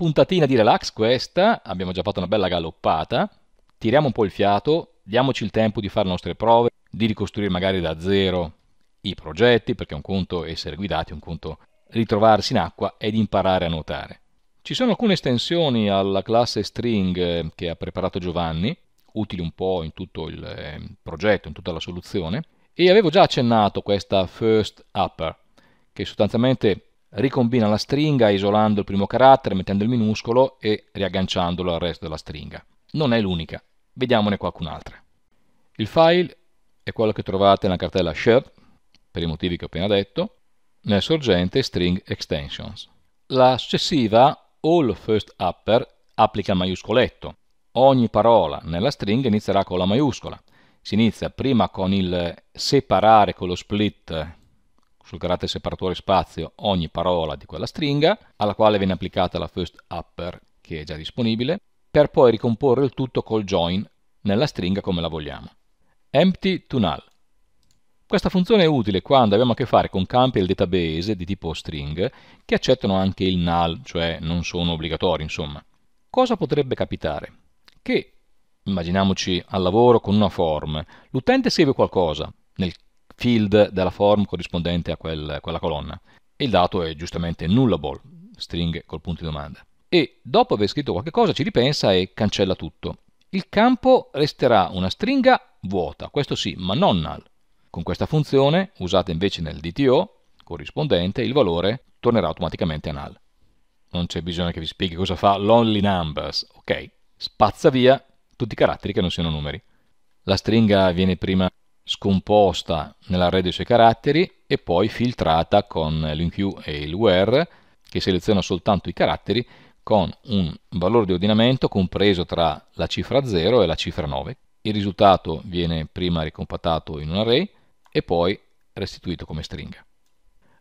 puntatina di relax questa, abbiamo già fatto una bella galoppata, tiriamo un po' il fiato, diamoci il tempo di fare le nostre prove, di ricostruire magari da zero i progetti, perché un conto essere guidati, un conto ritrovarsi in acqua ed imparare a nuotare. Ci sono alcune estensioni alla classe string eh, che ha preparato Giovanni, utili un po' in tutto il eh, progetto, in tutta la soluzione, e avevo già accennato questa first upper, che sostanzialmente ricombina la stringa isolando il primo carattere, mettendo il minuscolo e riagganciandolo al resto della stringa. Non è l'unica, vediamone qualcun'altra. Il file è quello che trovate nella cartella Share, per i motivi che ho appena detto, nel sorgente string extensions. La successiva all first upper applica il maiuscoletto. Ogni parola nella stringa inizierà con la maiuscola. Si inizia prima con il separare con lo split sul carattere separatore spazio ogni parola di quella stringa, alla quale viene applicata la first upper che è già disponibile, per poi ricomporre il tutto col join nella stringa come la vogliamo. Empty to null. Questa funzione è utile quando abbiamo a che fare con campi del database di tipo string che accettano anche il null, cioè non sono obbligatori, insomma. Cosa potrebbe capitare? Che, immaginiamoci al lavoro con una form, l'utente scrive qualcosa, nel field della form corrispondente a quel, quella colonna. E il dato è giustamente nullable, string col punto di domanda. E dopo aver scritto qualcosa ci ripensa e cancella tutto. Il campo resterà una stringa vuota, questo sì, ma non null. Con questa funzione, usata invece nel DTO corrispondente, il valore tornerà automaticamente a null. Non c'è bisogno che vi spieghi cosa fa l'only numbers, ok? Spazza via tutti i caratteri che non siano numeri. La stringa viene prima scomposta nell'array dei suoi caratteri e poi filtrata con l'enq e il where che seleziona soltanto i caratteri con un valore di ordinamento compreso tra la cifra 0 e la cifra 9. Il risultato viene prima ricompattato in un array e poi restituito come stringa.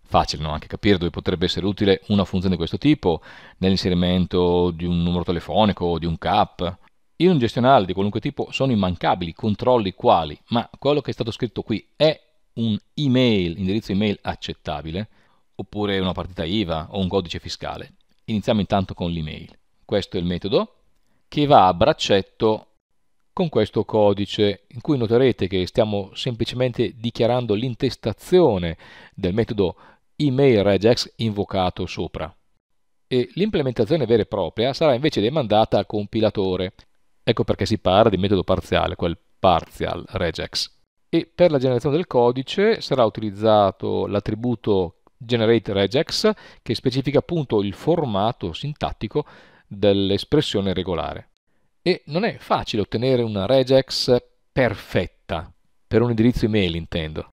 Facile no? anche capire dove potrebbe essere utile una funzione di questo tipo nell'inserimento di un numero telefonico o di un cap in un gestionale di qualunque tipo sono immancabili controlli quali, ma quello che è stato scritto qui è un email, indirizzo email accettabile, oppure una partita IVA o un codice fiscale. Iniziamo intanto con l'email. Questo è il metodo che va a braccetto con questo codice in cui noterete che stiamo semplicemente dichiarando l'intestazione del metodo email regex invocato sopra e l'implementazione vera e propria sarà invece demandata al compilatore Ecco perché si parla di metodo parziale, quel partial regex. E per la generazione del codice sarà utilizzato l'attributo generate regex che specifica appunto il formato sintattico dell'espressione regolare. E non è facile ottenere una regex perfetta, per un indirizzo email intendo.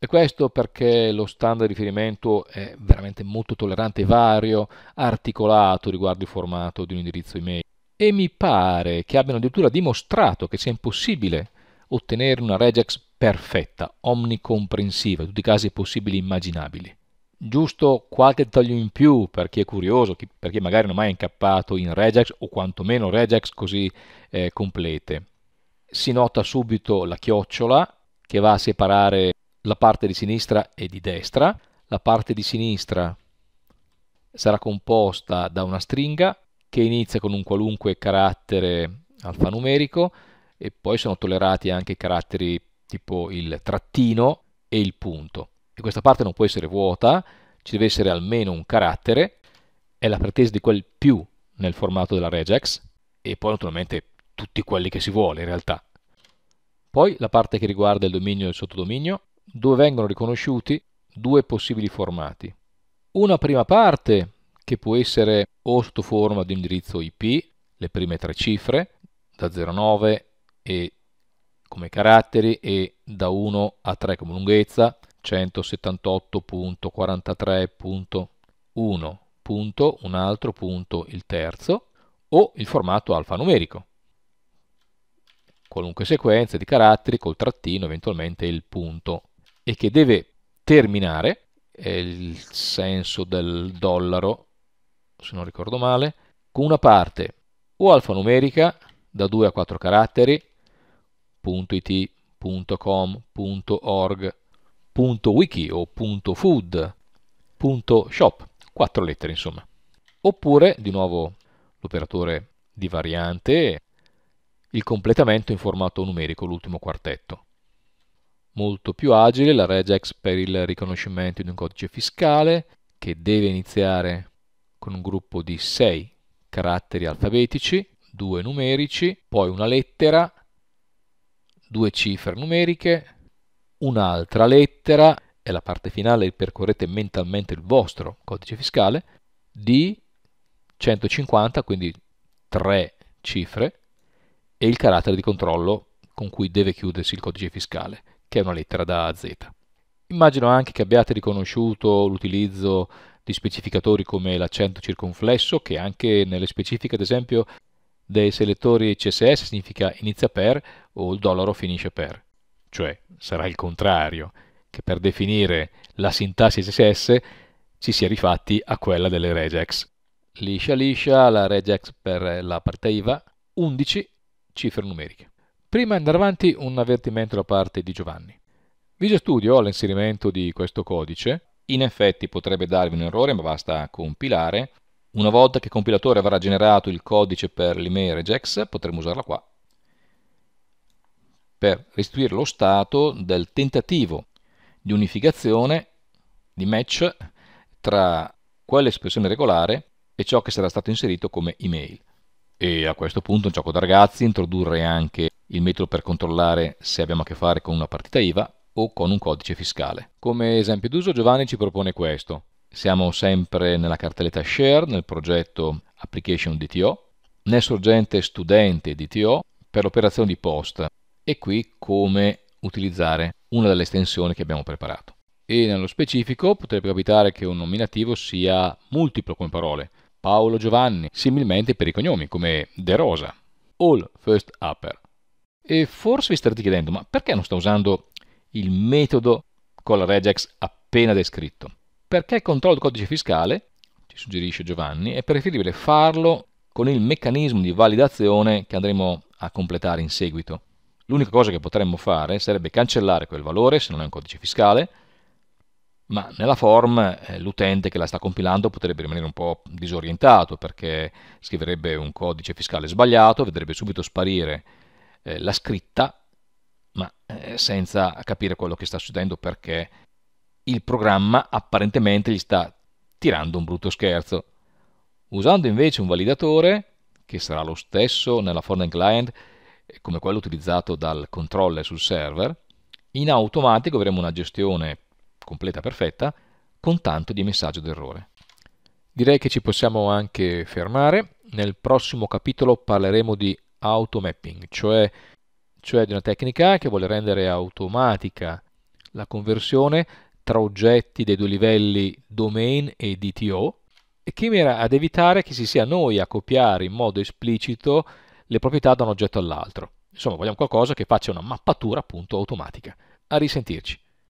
E questo perché lo standard di riferimento è veramente molto tollerante, vario, articolato riguardo il formato di un indirizzo email e mi pare che abbiano addirittura dimostrato che sia impossibile ottenere una regex perfetta, omnicomprensiva, in tutti i casi possibili e immaginabili. Giusto qualche dettaglio in più per chi è curioso, per chi magari non è mai incappato in regex o quantomeno regex così eh, complete. Si nota subito la chiocciola che va a separare la parte di sinistra e di destra. La parte di sinistra sarà composta da una stringa che inizia con un qualunque carattere alfanumerico e poi sono tollerati anche caratteri tipo il trattino e il punto. E questa parte non può essere vuota, ci deve essere almeno un carattere, è la pretesa di quel più nel formato della regex e poi naturalmente tutti quelli che si vuole in realtà. Poi la parte che riguarda il dominio e il sottodominio, dove vengono riconosciuti due possibili formati. Una prima parte che può essere o sotto forma di indirizzo IP, le prime tre cifre, da 09 e come caratteri e da 1 a 3 come lunghezza, 178.43.1, un altro punto, il terzo, o il formato alfanumerico. Qualunque sequenza di caratteri col trattino, eventualmente il punto, e che deve terminare, è il senso del dollaro se non ricordo male, con una parte o alfanumerica da 2 a 4 caratteri, .it, .com, .org, .wiki o .food, .shop, 4 lettere insomma. Oppure, di nuovo, l'operatore di variante, il completamento in formato numerico, l'ultimo quartetto. Molto più agile la regex per il riconoscimento di un codice fiscale che deve iniziare con un gruppo di 6 caratteri alfabetici, 2 numerici, poi una lettera, 2 cifre numeriche, un'altra lettera, e la parte finale percorrete mentalmente il vostro codice fiscale, di 150, quindi 3 cifre, e il carattere di controllo con cui deve chiudersi il codice fiscale, che è una lettera da Z. Immagino anche che abbiate riconosciuto l'utilizzo di specificatori come l'accento circonflesso, che anche nelle specifiche, ad esempio, dei selettori CSS significa inizia per o il dollaro finisce per. Cioè sarà il contrario, che per definire la sintassi CSS ci si è rifatti a quella delle regex. Liscia liscia, la regex per la parte IVA, 11 cifre numeriche. Prima di andare avanti un avvertimento da parte di Giovanni. Visual Studio all'inserimento di questo codice in effetti potrebbe darvi un errore, ma basta compilare. Una volta che il compilatore avrà generato il codice per l'email regex, potremo usarla qua per restituire lo stato del tentativo di unificazione, di match, tra quell'espressione regolare e ciò che sarà stato inserito come email. E a questo punto un gioco da ragazzi, introdurre anche il metodo per controllare se abbiamo a che fare con una partita IVA o con un codice fiscale. Come esempio d'uso Giovanni ci propone questo. Siamo sempre nella cartelletta Share, nel progetto Application DTO, nel sorgente Studente DTO per l'operazione di post e qui come utilizzare una delle estensioni che abbiamo preparato. E nello specifico potrebbe capitare che un nominativo sia multiplo come parole, Paolo Giovanni, similmente per i cognomi come De Rosa, All First Upper. E forse vi starete chiedendo, ma perché non sta usando il metodo con la regex appena descritto. Perché controllo del codice fiscale, ci suggerisce Giovanni, è preferibile farlo con il meccanismo di validazione che andremo a completare in seguito. L'unica cosa che potremmo fare sarebbe cancellare quel valore, se non è un codice fiscale, ma nella form eh, l'utente che la sta compilando potrebbe rimanere un po' disorientato perché scriverebbe un codice fiscale sbagliato, vedrebbe subito sparire eh, la scritta ma eh, senza capire quello che sta succedendo perché il programma apparentemente gli sta tirando un brutto scherzo. Usando invece un validatore, che sarà lo stesso nella foreign client eh, come quello utilizzato dal controller sul server, in automatico avremo una gestione completa perfetta con tanto di messaggio d'errore. Direi che ci possiamo anche fermare. Nel prossimo capitolo parleremo di automapping, cioè cioè di una tecnica che vuole rendere automatica la conversione tra oggetti dei due livelli domain e DTO e che mira ad evitare che si sia noi a copiare in modo esplicito le proprietà da un oggetto all'altro. Insomma, vogliamo qualcosa che faccia una mappatura appunto automatica. A risentirci.